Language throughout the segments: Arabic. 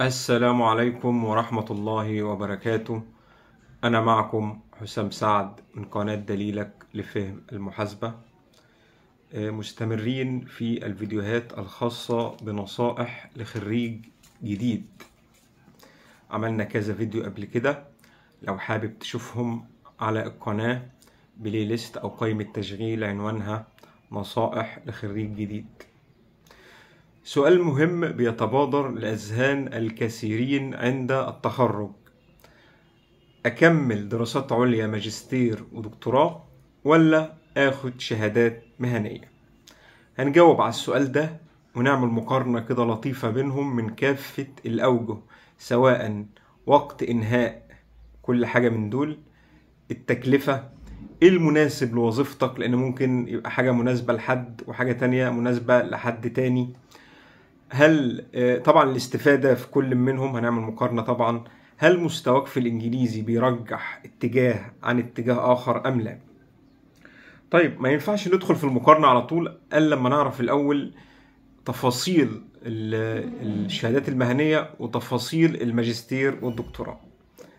السلام عليكم ورحمة الله وبركاته أنا معكم حسام سعد من قناة دليلك لفهم المحاسبة آه، مستمرين في الفيديوهات الخاصة بنصائح لخريج جديد عملنا كذا فيديو قبل كده لو حابب تشوفهم على القناة بلاي ليست أو قائمة تشغيل عنوانها نصائح لخريج جديد سؤال مهم بيتبادر لأذهان الكثيرين عند التخرج أكمل دراسات عليا ماجستير ودكتوراه ولا آخد شهادات مهنية هنجاوب على السؤال ده ونعمل مقارنة كده لطيفة بينهم من كافة الأوجه سواء وقت إنهاء كل حاجة من دول التكلفة ايه المناسب لوظيفتك لان ممكن يبقى حاجة مناسبة لحد وحاجة تانية مناسبة لحد تاني هل آه، طبعا الاستفادة في كل منهم هنعمل مقارنة طبعا هل مستواك في الإنجليزي بيرجح اتجاه عن اتجاه آخر أم لا؟ طيب ما ينفعش ندخل في المقارنة على طول إلا لما نعرف الأول تفاصيل الشهادات المهنية وتفاصيل الماجستير والدكتوراه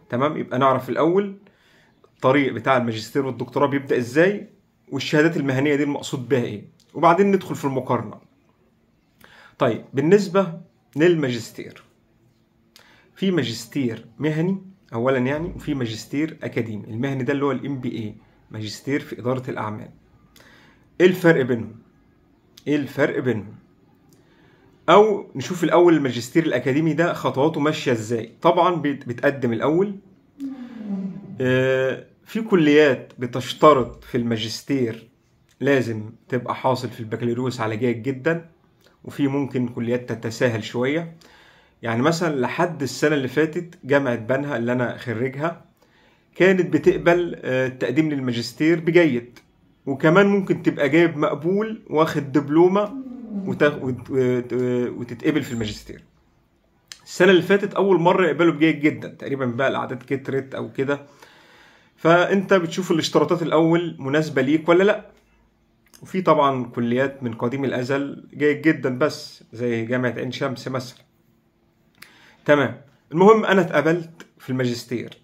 تمام يبقى نعرف الأول الطريق بتاع الماجستير والدكتوراه بيبدأ إزاي والشهادات المهنية دي المقصود بها إيه وبعدين ندخل في المقارنة طيب بالنسبة للماجستير في ماجستير مهني أولا يعني وفي ماجستير أكاديمي المهني ده اللي هو الام بي اي ماجستير في إدارة الأعمال إيه الفرق بينهم؟ إيه الفرق بينهم؟ أو نشوف الأول الماجستير الأكاديمي ده خطواته ماشية إزاي طبعا بتقدم الأول آه، في كليات بتشترط في الماجستير لازم تبقى حاصل في البكالوريوس على جيد جدا وفي ممكن كليات تتساهل شوية يعني مثلا لحد السنة اللي فاتت جامعة بنها اللي أنا خريجها كانت بتقبل آه، التقديم للماجستير بجيد وكمان ممكن تبقى جايب مقبول واخد دبلومة آه، آه، وتتقبل في الماجستير السنة اللي فاتت أول مرة يقبلوا بجيد جدا تقريبا بقى الأعداد كترت أو كده فأنت بتشوف الاشتراطات الأول مناسبة ليك ولا لأ وفي طبعا كليات من قديم الأزل جيد جدا بس زي جامعة عين شمس مثلا تمام المهم أنا اتقبلت في الماجستير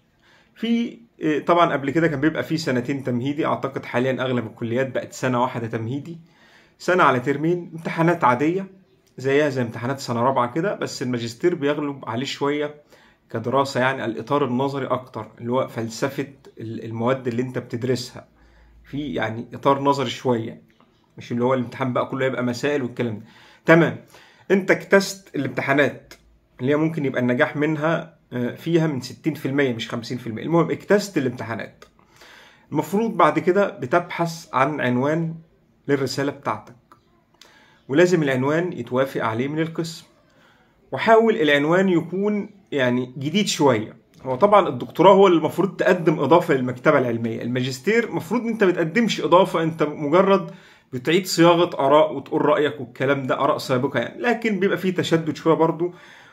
في آه، طبعا قبل كده كان بيبقى في سنتين تمهيدي أعتقد حاليا أغلب الكليات بقت سنة واحدة تمهيدي سنة على ترمين امتحانات عادية زيها زي امتحانات سنة رابعة كده بس الماجستير بيغلب عليه شوية كدراسة يعني الإطار النظري أكتر اللي هو فلسفة المواد اللي أنت بتدرسها في يعني إطار نظري شوية مش اللي هو الامتحان بقى كله يبقى مسائل والكلام ده تمام انت اكتست الامتحانات اللي هي ممكن يبقى النجاح منها آه، فيها من 60% مش 50% المهم اكتست الامتحانات المفروض بعد كده بتبحث عن عنوان للرسالة بتاعتك ولازم العنوان يتوافق عليه من القسم وحاول العنوان يكون يعني جديد شوية هو طبعا الدكتوراه هو اللي المفروض تقدم إضافة للمكتبة العلمية الماجستير المفروض أنت ما بتقدمش إضافة أنت مجرد بتعيد صياغه اراء وتقول رايك والكلام ده اراء سابقه يعني لكن بيبقى فيه تشدد شويه برضو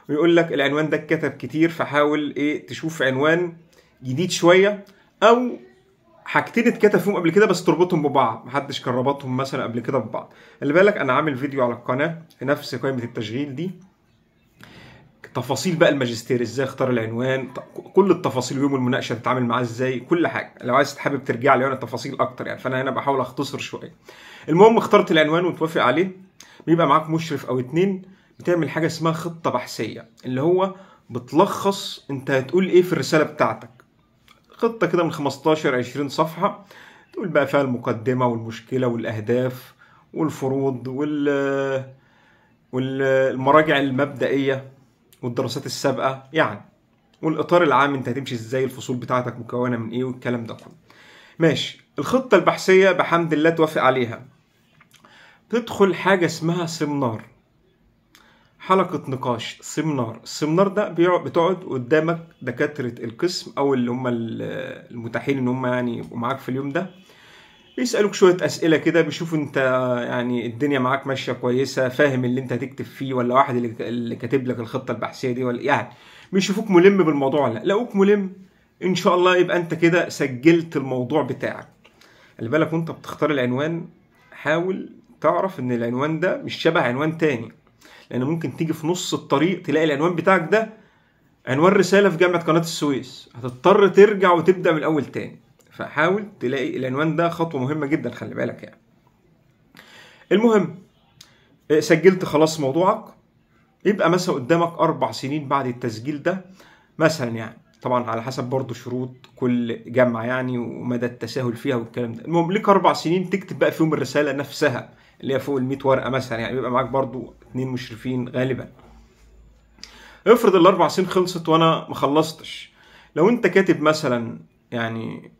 ويقول لك العنوان ده اتكتب كتير فحاول ايه تشوف عنوان جديد شويه او حاجتين اتكتب فيهم قبل كده بس تربطهم ببعض محدش كان ربطهم مثلا قبل كده ببعض خلي بالك انا عامل فيديو على القناه في نفس قائمه التشغيل دي تفاصيل بقى الماجستير ازاي اختار العنوان كل التفاصيل ويوم المناقشه تتعامل معاه ازاي كل حاجه لو عايز حابب ترجع لي انا تفاصيل اكتر يعني فانا هنا بحاول اختصر شويه المهم اخترت العنوان وتوافق عليه بيبقى معاك مشرف او اتنين بتعمل حاجه اسمها خطه بحثيه اللي هو بتلخص انت هتقول ايه في الرساله بتاعتك خطه كده من 15 20 صفحه تقول بقى فيها المقدمه والمشكله والاهداف والفروض وال والمراجع المبدئيه والدراسات السابقه يعني والاطار العام انت هتمشي ازاي الفصول بتاعتك مكونه من ايه والكلام ده كله ماشي الخطه البحثيه بحمد الله توافق عليها تدخل حاجه اسمها سمنار حلقة نقاش سمنار السمنار ده بتقعد قدامك دكاترة القسم أو اللي هم المتاحين إن هم يعني يبقوا معاك في اليوم ده بيسألوك شوية أسئلة كده بيشوفوا أنت يعني الدنيا معاك ماشية كويسة فاهم اللي أنت هتكتب فيه ولا واحد اللي كاتب لك الخطة البحثية دي ولا يعني مش يشوفوك ملم بالموضوع ولا لا لقوك ملم ان شاء الله يبقى انت كده سجلت الموضوع بتاعك خلي بالك وانت بتختار العنوان حاول تعرف ان العنوان ده مش شبه عنوان تاني لان ممكن تيجي في نص الطريق تلاقي العنوان بتاعك ده عنوان رساله في جامعه قناه السويس هتضطر ترجع وتبدا من الاول تاني فحاول تلاقي العنوان ده خطوه مهمه جدا خلي بالك يعني المهم سجلت خلاص موضوعك يبقى مثلا قدامك أربع سنين بعد التسجيل ده مثلا يعني طبعا على حسب برضه شروط كل جامعة يعني ومدى التساهل فيها والكلام ده المهم ليك أربع سنين تكتب بقى فيهم الرسالة نفسها اللي هي فوق ال 100 ورقة مثلا يعني بيبقى معاك برضه اتنين مشرفين غالبا افرض الأربع سنين خلصت وأنا مخلصتش لو أنت كاتب مثلا يعني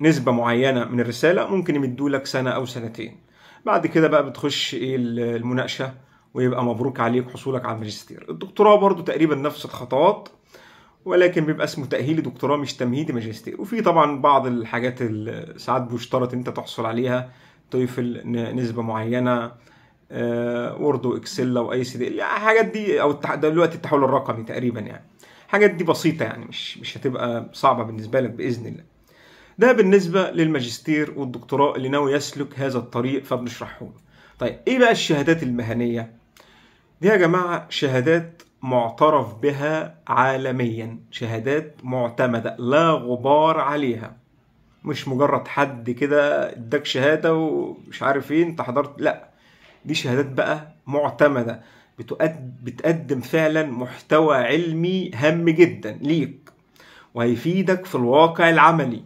نسبة معينة من الرسالة ممكن يمدوا لك سنة أو سنتين بعد كده بقى بتخش ايه المناقشة ويبقى مبروك عليك حصولك على الماجستير الدكتوراه برضو تقريبا نفس الخطوات ولكن بيبقى اسمه تأهيلي دكتوراه مش تمهيدي ماجستير وفي طبعا بعض الحاجات اللي ساعات بيشترط انت تحصل عليها تويفل نسبة معينة وورد واكسل واي سي دي الحاجات دي او دلوقتي التحول الرقمي تقريبا يعني الحاجات دي بسيطة يعني مش مش هتبقى صعبة بالنسبة لك بإذن الله ده بالنسبة للماجستير والدكتوراه اللي ناوي يسلك هذا الطريق فبنشرحه طيب ايه بقى الشهادات المهنية دي يا جماعة شهادات معترف بها عالميا شهادات معتمدة لا غبار عليها مش مجرد حد كده اداك شهادة ومش عارف ايه انت حضرت لا دي شهادات بقى معتمدة بتقدم فعلا محتوى علمي هام جدا ليك وهيفيدك في الواقع العملي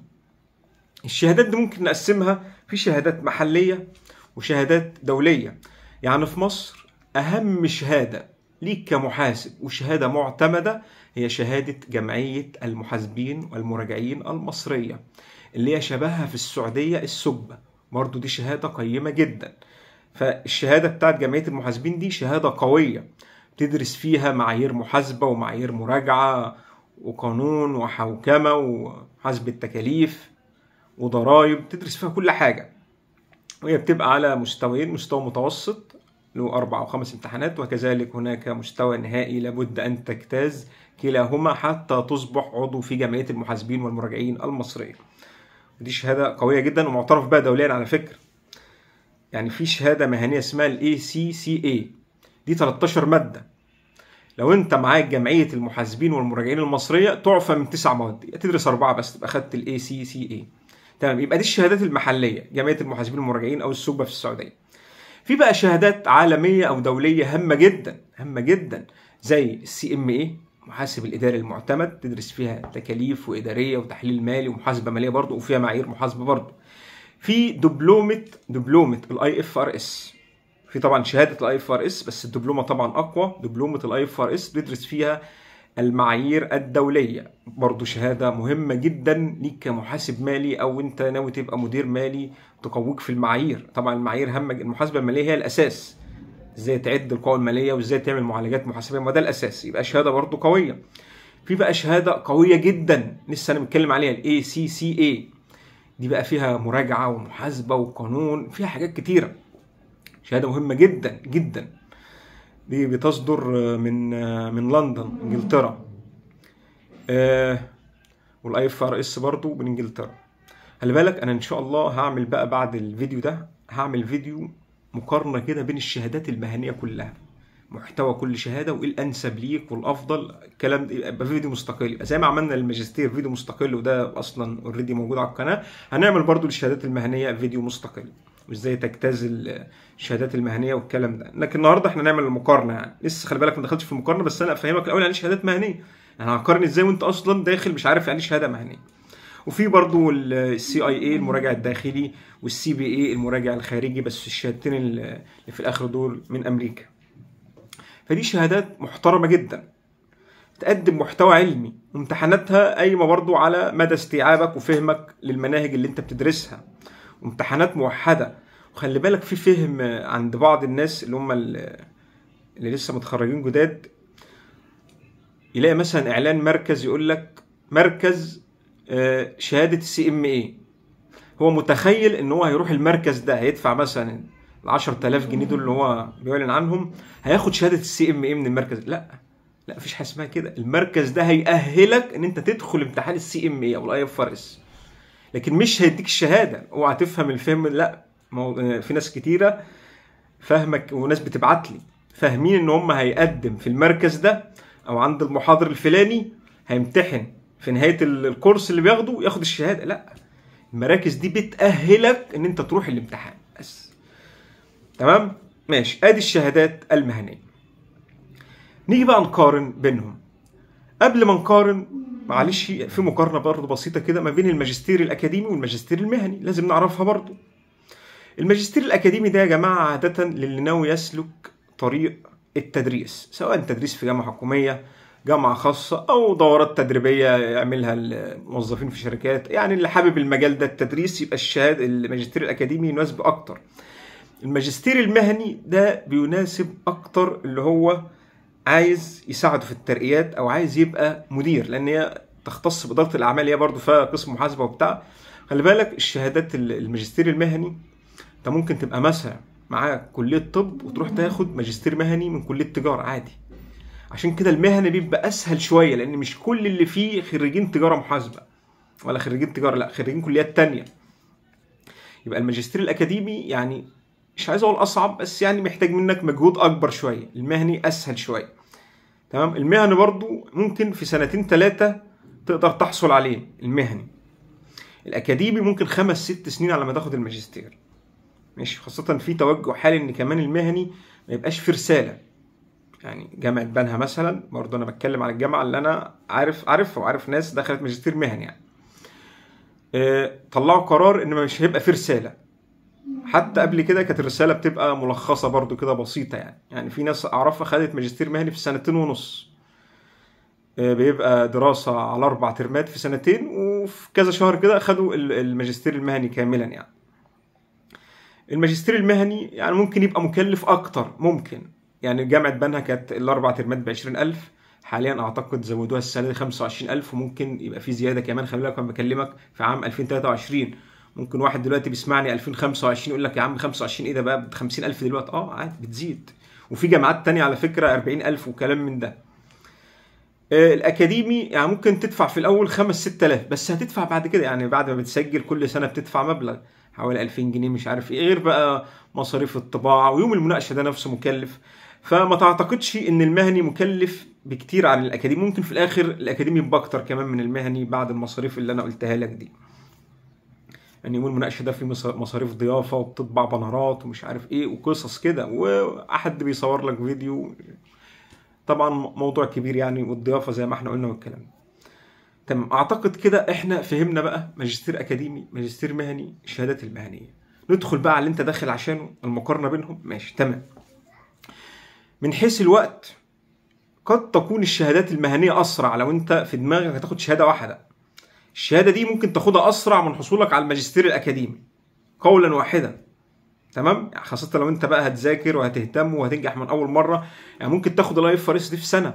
الشهادات دي ممكن نقسمها في شهادات محلية وشهادات دولية يعني في مصر أهم شهادة ليك كمحاسب وشهادة معتمدة هي شهادة جمعية المحاسبين والمراجعين المصرية اللي هي شبهها في السعودية السجبة برضه دي شهادة قيمة جدا فالشهادة بتاعت جمعية المحاسبين دي شهادة قوية بتدرس فيها معايير محاسبة ومعايير مراجعة وقانون وحوكمة وحسب التكاليف وضرايب بتدرس فيها كل حاجة وهي بتبقى على مستويين مستوى متوسط له أربع أو خمس امتحانات وكذلك هناك مستوى نهائي لابد أن تجتاز كلاهما حتى تصبح عضو في جمعية المحاسبين والمراجعين المصرية دي شهادة قوية جدا ومعترف بها دوليا على فكرة يعني في شهادة مهنية اسمها الـ ACCA دي 13 مادة لو انت معاك جمعية المحاسبين والمراجعين المصرية تعفى من تسع مواد تدرس أربعة بس تبقى خدت الـ ACCA تمام يبقى دي الشهادات المحلية جمعية المحاسبين والمراجعين أو السوبة في السعودية في بقى شهادات عالميه او دوليه هامه جدا هامه جدا زي السي ام اي محاسب الاداري المعتمد تدرس فيها تكاليف واداريه وتحليل مالي ومحاسبه ماليه برضه وفيها معايير محاسبه برضه في دبلومه دبلومه الاي اف ار اس في طبعا شهاده الاي اف ار اس بس الدبلومه طبعا اقوى دبلومه الاي اف ار اس بتدرس فيها المعايير الدولية برضو شهادة مهمة جدا ليك كمحاسب مالي أو أنت ناوي تبقى مدير مالي تقويك في المعايير طبعا المعايير هم المحاسبة المالية هي الأساس ازاي تعد القوى المالية وازاي تعمل معالجات محاسبية ما ده الأساس يبقى شهادة برضو قوية في بقى شهادة قوية جدا لسه أنا متكلم عليها الـ ACCA دي بقى فيها مراجعة ومحاسبة وقانون فيها حاجات كتيرة شهادة مهمة جدا جدا دي بتصدر من من لندن انجلترا آه، والاي اف ار اس برضو من انجلترا خلي بالك انا ان شاء الله هعمل بقى بعد الفيديو ده هعمل فيديو مقارنه كده بين الشهادات المهنيه كلها محتوى كل شهاده وايه الانسب ليك والافضل الكلام ده يبقى فيديو مستقل يبقى زي ما عملنا الماجستير فيديو مستقل وده اصلا اوريدي موجود على القناه هنعمل برضو للشهادات المهنيه فيديو مستقل وازاي تجتاز الشهادات المهنيه والكلام ده لكن النهارده احنا نعمل المقارنه يعني لسه خلي بالك ما دخلتش في المقارنه بس انا افهمك الاول يعني إيه شهادات مهنيه انا يعني هقارن ازاي وانت اصلا داخل مش عارف يعني إيه شهاده مهنيه وفي برضو السي اي اي المراجع الداخلي والسي بي اي المراجع الخارجي بس الشهادتين اللي في الاخر دول من امريكا فدي شهادات محترمه جدا تقدم محتوى علمي وامتحاناتها قايمه برضو على مدى استيعابك وفهمك للمناهج اللي انت بتدرسها امتحانات موحده وخلي بالك في فهم عند بعض الناس اللي هم اللي لسه متخرجين جداد يلاقي مثلا اعلان مركز يقول لك مركز آه، شهاده السي ام اي هو متخيل ان هو هيروح المركز ده هيدفع مثلا ال 10000 جنيه دول اللي هو بيعلن عنهم هياخد شهاده السي ام اي من المركز لا لا مفيش حاجه اسمها كده المركز ده هيأهلك ان انت تدخل امتحان السي ام اي او الاي اف ار اس لكن مش هيديك الشهاده اوعى تفهم الفهم لا آه، في ناس كتيره فاهمك وناس بتبعت لي فاهمين ان هم هيقدم في المركز ده او عند المحاضر الفلاني هيمتحن في نهايه الكورس اللي بياخده ياخد الشهاده لا المراكز دي بتاهلك ان انت تروح الامتحان بس تمام ماشي ادي الشهادات المهنيه نيجي بقى نقارن بينهم قبل ما نقارن معلش في مقارنه برضه بسيطه كده ما بين الماجستير الاكاديمي والماجستير المهني لازم نعرفها برضه الماجستير الاكاديمي ده يا جماعه عاده للي ناوي يسلك طريق التدريس سواء تدريس في جامعه حكوميه جامعه خاصه او دورات تدريبيه يعملها الموظفين في شركات يعني اللي حابب المجال ده التدريس يبقى الشهاده الماجستير الاكاديمي يناسبه اكتر الماجستير المهني ده بيناسب اكتر اللي هو عايز يساعده في الترقيات او عايز يبقى مدير لان هي تختص باداره الاعمال هي برضه فيها قسم محاسبه وبتاع خلي بالك الشهادات الماجستير المهني انت ممكن تبقى مثلا معاك كليه طب وتروح تاخد ماجستير مهني من كليه تجاره عادي عشان كده المهنه بيبقى اسهل شويه لان مش كل اللي فيه خريجين تجاره محاسبه ولا خريجين تجاره لا خريجين كليات تانية يبقى الماجستير الاكاديمي يعني مش عايز اقول اصعب بس يعني محتاج منك مجهود اكبر شويه المهني اسهل شويه تمام المهني برضو ممكن في سنتين ثلاثة تقدر تحصل عليه المهني الأكاديمي ممكن خمس ست سنين على ما تاخد الماجستير ماشي خاصة في توجه حالي إن كمان المهني ما يبقاش في رسالة يعني جامعة بنها مثلا برضه أنا بتكلم على الجامعة اللي أنا عارف عارفها وعارف ناس دخلت ماجستير مهني يعني آه، طلعوا قرار إن مش هيبقى في رسالة حتى قبل كده كانت الرساله بتبقى ملخصه برضو كده بسيطه يعني يعني في ناس اعرفها خدت ماجستير مهني في سنتين ونص آه، بيبقى دراسه على اربع ترمات في سنتين وفي كذا شهر كده خدوا الماجستير المهني كاملا يعني الماجستير المهني يعني ممكن يبقى مكلف اكتر ممكن يعني جامعه بنها كانت الاربع ترمات ب 20000 حاليا اعتقد زودوها السنه دي 25000 وممكن يبقى في زياده كمان خلي بالك انا بكلمك في عام 2023 ممكن واحد دلوقتي بيسمعني 2025 يقول لك يا عم 25 ايه ده بقى ب 50000 دلوقتي اه عادي بتزيد وفي جامعات تانية على فكره 40000 وكلام من ده آه، الاكاديمي يعني ممكن تدفع في الاول 5 6000 بس هتدفع بعد كده يعني بعد ما بتسجل كل سنه بتدفع مبلغ حوالي 2000 جنيه مش عارف ايه غير بقى مصاريف الطباعه ويوم المناقشه ده نفسه مكلف فما تعتقدش ان المهني مكلف بكتير عن الاكاديمي ممكن في الاخر الاكاديمي باكتر كمان من المهني بعد المصاريف اللي انا قلتها لك دي ان يوم المناقشه ده في مصاريف ضيافه وبتطبع بنرات ومش عارف ايه وقصص كده واحد بيصور لك فيديو طبعا موضوع كبير يعني والضيافه زي ما احنا قلنا والكلام ده تمام اعتقد كده احنا فهمنا بقى ماجستير اكاديمي ماجستير مهني الشهادات المهنيه ندخل بقى على اللي انت داخل عشانه المقارنه بينهم ماشي تمام من حيث الوقت قد تكون الشهادات المهنيه اسرع لو انت في دماغك هتاخد شهاده واحده الشهاده دي ممكن تاخدها اسرع من حصولك على الماجستير الاكاديمي قولا واحدا تمام يعني خاصه لو انت بقى هتذاكر وهتهتم وهتنجح من اول مره يعني ممكن تاخد الاي فارس دي في سنه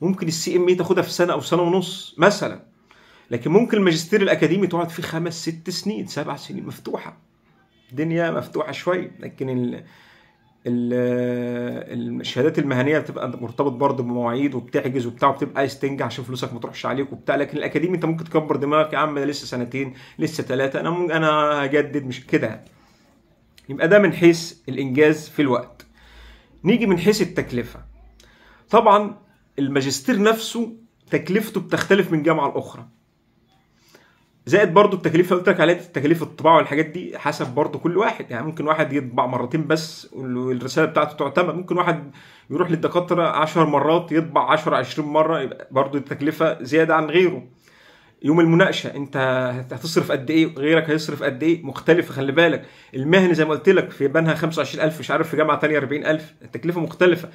ممكن السي ام اي تاخدها في سنه او سنه ونص مثلا لكن ممكن الماجستير الاكاديمي تقعد فيه خمس ست سنين سبع سنين مفتوحه الدنيا مفتوحه شويه لكن الشهادات المهنيه بتبقى مرتبط برضه بمواعيد وبتحجز وبتاع وبتبقى عايز تنجح عشان فلوسك ما تروحش عليك وبتاع لكن الاكاديمي انت ممكن تكبر دماغك يا عم انا لسه سنتين لسه ثلاثه انا انا هجدد مش كده يعني. يبقى ده من حيث الانجاز في الوقت نيجي من حيث التكلفه طبعا الماجستير نفسه تكلفته بتختلف من جامعه لاخرى زائد برضو التكاليف اللي قلت لك عليها تكاليف الطباعه والحاجات دي حسب برضو كل واحد يعني ممكن واحد يطبع مرتين بس والرساله بتاعته تعتمد ممكن واحد يروح للدكاتره 10 مرات يطبع 10 20 مره يبقى برضو التكلفه زياده عن غيره يوم المناقشه انت هتصرف قد ايه غيرك هيصرف قد ايه مختلفه خلي بالك المهن زي ما قلت لك في بنها 25000 مش عارف في جامعه ثانيه 40000 التكلفه مختلفه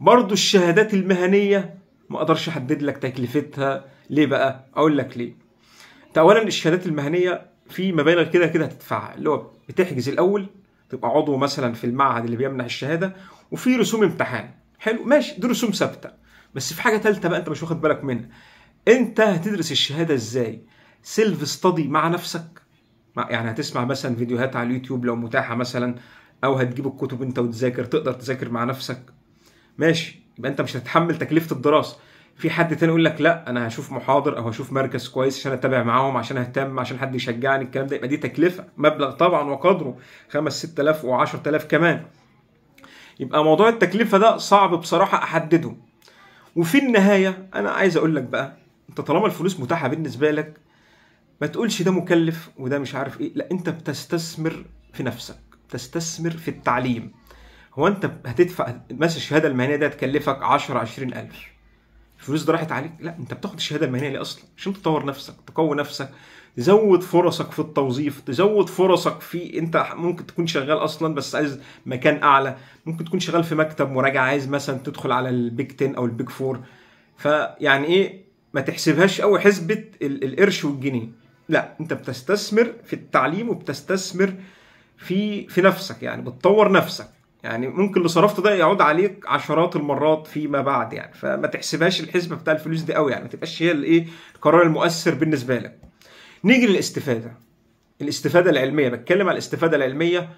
برضو الشهادات المهنيه ما اقدرش احدد لك تكلفتها ليه بقى اقول لك ليه انت اولا الشهادات المهنيه في مبالغ كده كده هتدفعها اللي هو بتحجز الاول تبقى عضو مثلا في المعهد اللي بيمنح الشهاده وفي رسوم امتحان حلو ماشي دي رسوم ثابته بس في حاجه ثالثه بقى انت مش واخد بالك منها انت هتدرس الشهاده ازاي سيلف ستادي مع نفسك يعني هتسمع مثلا فيديوهات على اليوتيوب لو متاحه مثلا او هتجيب الكتب انت وتذاكر تقدر تذاكر مع نفسك ماشي يبقى انت مش هتتحمل تكلفه الدراسه في حد تاني يقول لك لا انا هشوف محاضر او هشوف مركز كويس عشان اتابع معاهم عشان اهتم عشان حد يشجعني الكلام ده يبقى دي تكلفه مبلغ طبعا وقدره 5 6000 و10000 كمان يبقى موضوع التكلفه ده صعب بصراحه احدده وفي النهايه انا عايز اقول لك بقى انت طالما الفلوس متاحه بالنسبه لك ما تقولش ده مكلف وده مش عارف ايه لا انت بتستثمر في نفسك بتستثمر في التعليم هو انت هتدفع مثلا الشهاده المهنيه دي هتكلفك 10 20000 الفلوس دي راحت عليك لا انت بتاخد الشهاده المهنيه ليه اصلا عشان تطور نفسك تقوي نفسك تزود فرصك في التوظيف تزود فرصك في انت ممكن تكون شغال اصلا بس عايز مكان اعلى ممكن تكون شغال في مكتب مراجعه عايز مثلا تدخل على البيج 10 او البيج 4 فيعني ايه ما تحسبهاش قوي حسبه القرش والجنيه لا انت بتستثمر في التعليم وبتستثمر في في نفسك يعني بتطور نفسك يعني ممكن اللي صرفته ده يعود عليك عشرات المرات فيما بعد يعني فما تحسبهاش الحسبه بتاع الفلوس دي قوي يعني ما تبقاش هي الايه القرار المؤثر بالنسبه لك نيجي للاستفاده الاستفاده العلميه بتكلم على الاستفاده العلميه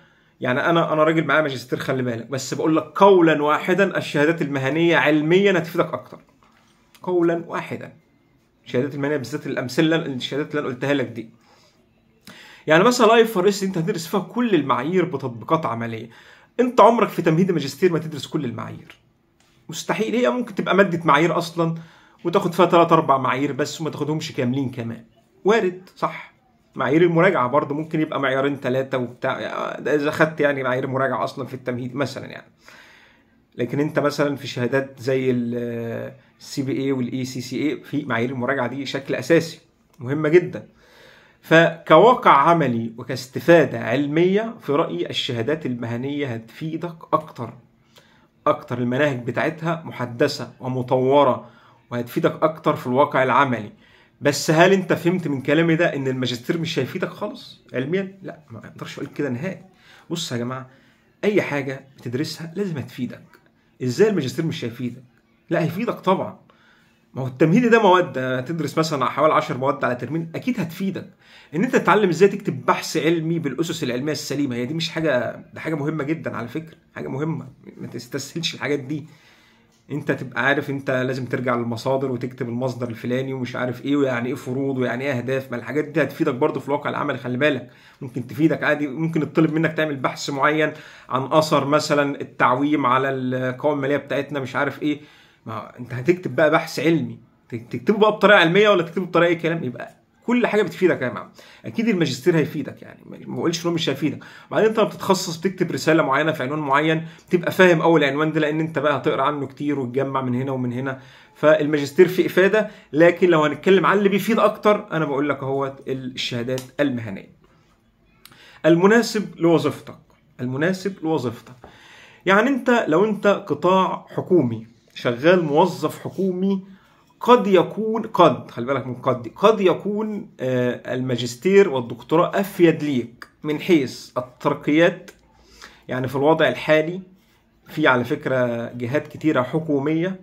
يعني انا انا راجل معايا ماجستير خلي بالك بس بقول لك قولا واحدا الشهادات المهنيه علميا هتفيدك اكتر قولا واحدا الشهادات المهنيه بالذات الامثله الشهادات اللي انا قلتها لك دي يعني مثلا لايف فورست اس انت هتدرس فيها كل المعايير بتطبيقات عمليه انت عمرك في تمهيد الماجستير ما تدرس كل المعايير مستحيل هي ممكن تبقى ماده معايير اصلا وتاخد فيها ثلاث اربع معايير بس وما تاخدهمش كاملين كمان وارد صح معايير المراجعه برضه ممكن يبقى معيارين ثلاثه وبتاع يعني اذا خدت يعني معايير مراجعه اصلا في التمهيد مثلا يعني لكن انت مثلا في شهادات زي السي بي اي والاي سي e سي اي في معايير المراجعه دي شكل اساسي مهمه جدا فكواقع عملي وكاستفادة علمية في رأيي الشهادات المهنية هتفيدك أكتر أكتر المناهج بتاعتها محدثة ومطورة وهتفيدك أكتر في الواقع العملي بس هل أنت فهمت من كلامي ده إن الماجستير مش هيفيدك خالص علميا؟ لا ما أقدرش أقول كده نهائي بص يا جماعة أي حاجة بتدرسها لازم هتفيدك إزاي الماجستير مش هيفيدك؟ لا هيفيدك طبعا ما هو التمهيدي ده مواد هتدرس مثلا حوالي 10 مواد على ترمين اكيد هتفيدك ان انت تتعلم ازاي تكتب بحث علمي بالاسس العلميه السليمه هي دي مش حاجه ده حاجه مهمه جدا على فكره حاجه مهمه ما تستسهلش الحاجات دي انت تبقى عارف انت لازم ترجع للمصادر وتكتب المصدر الفلاني ومش عارف ايه ويعني ايه فروض ويعني ايه اهداف ما الحاجات دي هتفيدك برضه في الواقع العملي خلي بالك ممكن تفيدك عادي ممكن تطلب منك تعمل بحث معين عن اثر مثلا التعويم على القوائم الماليه بتاعتنا مش عارف ايه ما انت هتكتب بقى بحث علمي تكتبه بقى بطريقه علميه ولا تكتبه بطريقه اي كلام يبقى كل حاجه بتفيدك يا معلم اكيد الماجستير هيفيدك يعني ما بقولش انه مش هيفيدك بعدين انت بتتخصص بتكتب رساله معينه في عنوان معين بتبقى فاهم اول العنوان ده لان انت بقى هتقرا عنه كتير وتجمع من هنا ومن هنا فالماجستير فيه افاده لكن لو هنتكلم عن اللي بيفيد اكتر انا بقول لك اهوت الشهادات المهنيه المناسب لوظيفتك المناسب لوظيفتك يعني انت لو انت قطاع حكومي شغال موظف حكومي قد يكون قد خلي بالك من قد قد يكون آه، الماجستير والدكتوراه افيد ليك من حيث الترقيات يعني في الوضع الحالي في على فكره جهات كتيره حكوميه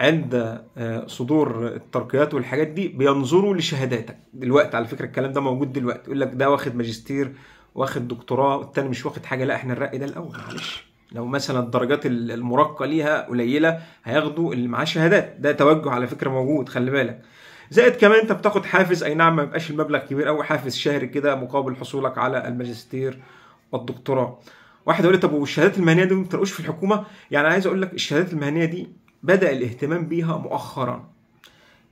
عند آه، صدور الترقيات والحاجات دي بينظروا لشهاداتك دلوقتي على فكره الكلام ده موجود دلوقتي يقول لك ده واخد ماجستير واخد دكتوراه والتاني مش واخد حاجه لا احنا نرقي ده الاول معلش لو مثلا الدرجات المرقة ليها قليله هياخدوا اللي معاه شهادات ده توجه على فكره موجود خلي بالك زائد كمان انت بتاخد حافز اي نعم ما يبقاش المبلغ كبير قوي حافز شهري كده مقابل حصولك على الماجستير والدكتوراه واحد يقول لي طب والشهادات المهنيه دي ما بتلاقوش في الحكومه يعني عايز اقول لك الشهادات المهنيه دي بدا الاهتمام بيها مؤخرا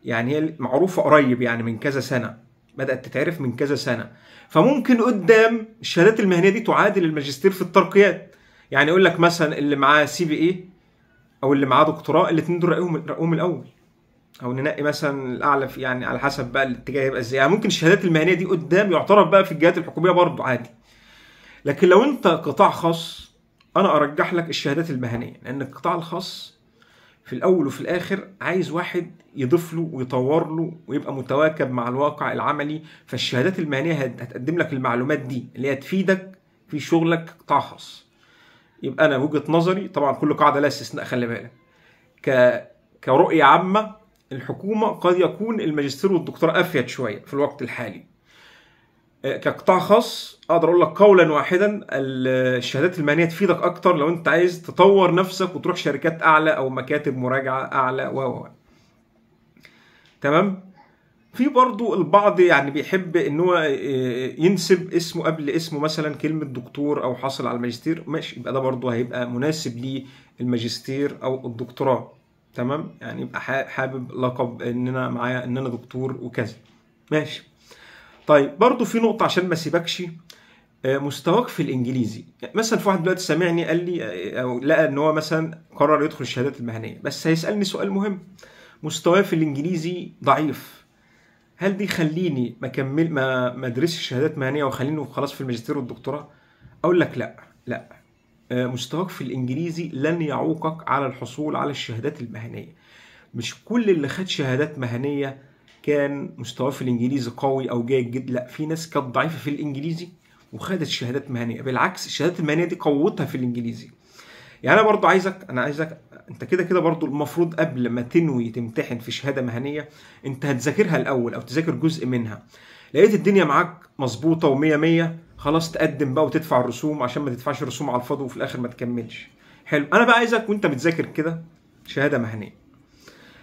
يعني هي معروفه قريب يعني من كذا سنه بدات تتعرف من كذا سنه فممكن قدام الشهادات المهنيه دي تعادل الماجستير في الترقيات يعني يقول لك مثلا اللي معاه سي بي اي او اللي معاه دكتوراه الاثنين دول رأيهم رأيهم الاول او ننقي مثلا الاعلى في يعني على حسب بقى الاتجاه هيبقى ازاي يعني ممكن الشهادات المهنيه دي قدام يعترف بقى في الجهات الحكوميه برضه عادي لكن لو انت قطاع خاص انا ارجح لك الشهادات المهنيه لان القطاع الخاص في الاول وفي الاخر عايز واحد يضيف له ويطور له ويبقى متواكب مع الواقع العملي فالشهادات المهنيه هتقدم لك المعلومات دي اللي هي تفيدك في شغلك قطاع خاص يبقى انا وجهه نظري طبعا كل قاعده لها استثناء خلي بالك ك كرؤيه عامه الحكومه قد يكون الماجستير والدكتوراه افيد شويه في الوقت الحالي آه، كقطاع خاص اقدر اقول لك قولا واحدا الشهادات المهنيه تفيدك اكتر لو انت عايز تطور نفسك وتروح شركات اعلى او مكاتب مراجعه اعلى و و تمام في برضو البعض يعني بيحب ان هو آه، ينسب اسمه قبل اسمه مثلا كلمه دكتور او حاصل على الماجستير ماشي يبقى ده برضو هيبقى مناسب للماجستير او الدكتوراه تمام يعني يبقى حابب لقب ان انا معايا ان انا دكتور وكذا ماشي طيب برضو في نقطه عشان ما اسيبكش آه، مستواك في الانجليزي يعني مثلا في واحد دلوقتي سامعني قال لي آه، او لقى ان هو مثلا قرر يدخل الشهادات المهنيه بس هيسالني سؤال مهم مستواه في الانجليزي ضعيف هل دي خليني ما كمل ما ما ادرسش شهادات مهنيه وخليني خلاص في الماجستير والدكتوراه اقول لك لا لا آه، مستواك في الانجليزي لن يعوقك على الحصول على الشهادات المهنيه مش كل اللي خد شهادات مهنيه كان مستواه في الانجليزي قوي او جيد جدا لا في ناس كانت ضعيفه في الانجليزي وخدت شهادات مهنيه بالعكس الشهادات المهنيه دي قوتها في الانجليزي يعني انا برضو عايزك انا عايزك انت كده كده برضو المفروض قبل ما تنوي تمتحن في شهاده مهنيه انت هتذاكرها الاول او تذاكر جزء منها لقيت الدنيا معاك مظبوطه ومية مية خلاص تقدم بقى وتدفع الرسوم عشان ما تدفعش الرسوم على الفاضي وفي الاخر ما تكملش حلو انا بقى عايزك وانت بتذاكر كده شهاده مهنيه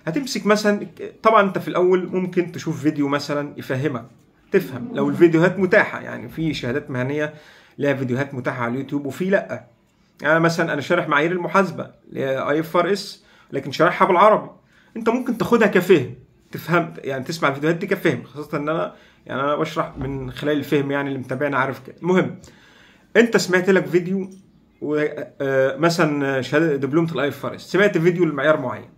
هتمسك مثلا طبعا انت في الاول ممكن تشوف فيديو مثلا يفهمك تفهم لو الفيديوهات متاحه يعني في شهادات مهنيه لها فيديوهات متاحه على اليوتيوب وفي لا يعني مثلا انا شارح معايير المحاسبه اي اف ار اس لكن شارحها بالعربي انت ممكن تاخدها كفهم تفهم يعني تسمع الفيديوهات دي كفهم خاصه ان انا يعني انا بشرح من خلال الفهم يعني اللي متابعني عارف كده المهم انت سمعت لك فيديو آه، مثلا شهاده دبلومه الاي اف ار اس سمعت فيديو لمعيار معين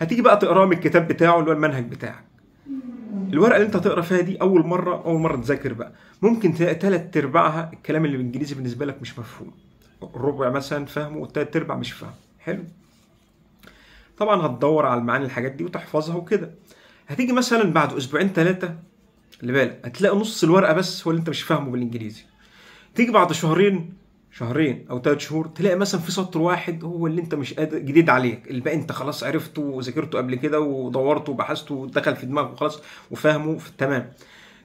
هتيجي بقى تقراه من الكتاب بتاعه اللي هو المنهج بتاعك الورقه اللي انت هتقرا فيها دي اول مره اول مره تذاكر بقى ممكن تلاقي ثلاث ارباعها الكلام اللي بالانجليزي بالنسبه لك مش مفهوم ربع مثلا فاهمه والتلات ارباع مش فاهمه حلو طبعا هتدور على المعاني الحاجات دي وتحفظها وكده هتيجي مثلا بعد اسبوعين ثلاثه اللي بالك هتلاقي نص الورقه بس هو اللي انت مش فاهمه بالانجليزي تيجي بعد شهرين شهرين او ثلاث شهور تلاقي مثلا في سطر واحد هو اللي انت مش قادر جديد عليك الباقي انت خلاص عرفته وذاكرته قبل كده ودورته وبحثته ودخل في دماغك وخلاص وفاهمه تمام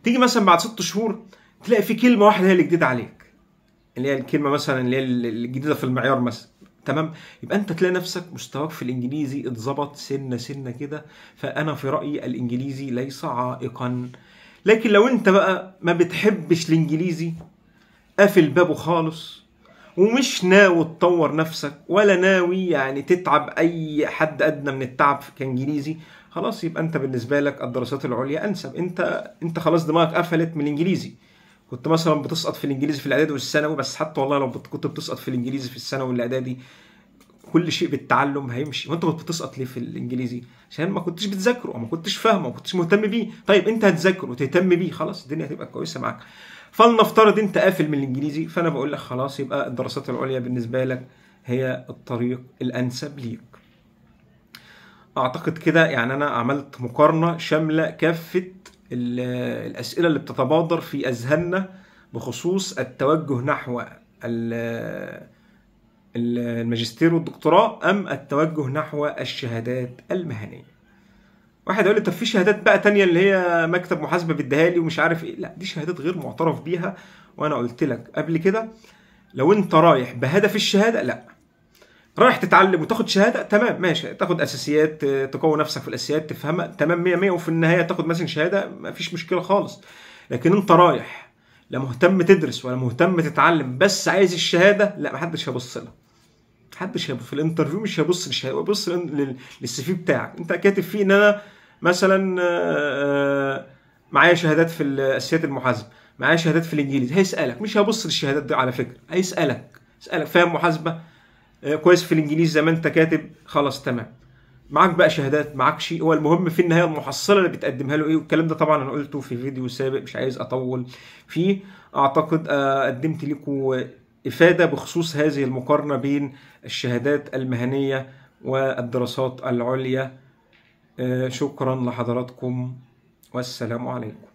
تيجي مثلا بعد ست شهور تلاقي في كلمه واحده هي اللي جديده عليك اللي هي الكلمه مثلا اللي هي الجديده في المعيار مثلا تمام يبقى انت تلاقي نفسك مستواك في الانجليزي اتظبط سنه سنه كده فانا في رايي الانجليزي ليس عائقا لكن لو انت بقى ما بتحبش الانجليزي قافل بابه خالص ومش ناوي تطور نفسك ولا ناوي يعني تتعب اي حد ادنى من التعب كانجليزي خلاص يبقى انت بالنسبه لك الدراسات العليا انسب انت انت خلاص دماغك قفلت من الانجليزي كنت مثلا بتسقط في الانجليزي في الاعدادي والثانوي بس حتى والله لو كنت بتسقط في الانجليزي في الثانوي والاعدادي كل شيء بالتعلم هيمشي وانت كنت بتسقط ليه في الانجليزي عشان ما كنتش بتذاكره او ما كنتش فاهمه ما كنتش مهتم بيه طيب انت هتذاكره وتهتم بيه خلاص الدنيا هتبقى كويسه معاك فلنفترض انت قافل من الانجليزي فانا بقول لك خلاص يبقى الدراسات العليا بالنسبه لك هي الطريق الانسب ليك اعتقد كده يعني انا عملت مقارنه شامله كافه الاسئله اللي بتتبادر في اذهاننا بخصوص التوجه نحو الماجستير والدكتوراه ام التوجه نحو الشهادات المهنيه واحد يقول لي طب في شهادات بقى تانية اللي هي مكتب محاسبه بيديها لي ومش عارف ايه لا دي شهادات غير معترف بيها وانا قلت لك قبل كده لو انت رايح بهدف الشهاده لا رايح تتعلم وتاخد شهاده تمام ماشي تاخد اساسيات تقوي نفسك في الاساسيات تفهمها تمام 100 100 وفي النهايه تاخد مثلا شهاده مفيش مشكله خالص لكن انت رايح لا مهتم تدرس ولا مهتم تتعلم بس عايز الشهاده لا محدش هيبص لها محدش هيبص في الانترفيو مش هيبص للشهاده هيبص للسي في بتاعك انت كاتب فيه ان انا مثلا آه، آه، معايا شهادات في الاساسيات المحاسبه معايا شهادات في الانجليزي هيسالك مش هيبص للشهادات دي على فكره هيسالك يسالك فاهم محاسبه آه، كويس في الانجليزي زي ما انت كاتب خلاص تمام معاك بقى شهادات معاك شيء هو المهم في النهايه المحصله اللي بتقدمها له ايه والكلام ده طبعا انا قلته في فيديو سابق مش عايز اطول فيه اعتقد آه، قدمت لكم افاده بخصوص هذه المقارنه بين الشهادات المهنيه والدراسات العليا آه، شكرا لحضراتكم والسلام عليكم